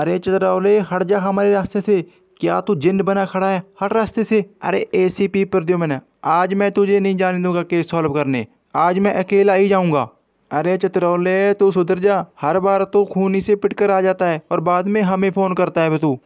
अरे चतरावले हट जा हमारे रास्ते से क्या तू जिन बना खड़ा है हट रास्ते से अरे ए सी पी मैंने आज मैं तुझे नहीं जाने दूंगा केस सॉल्व करने आज मैं अकेला ही जाऊंगा अरे चतरौले तू सुधर जा हर बार तो खूनी से पिट कर आ जाता है और बाद में हमें फ़ोन करता है तू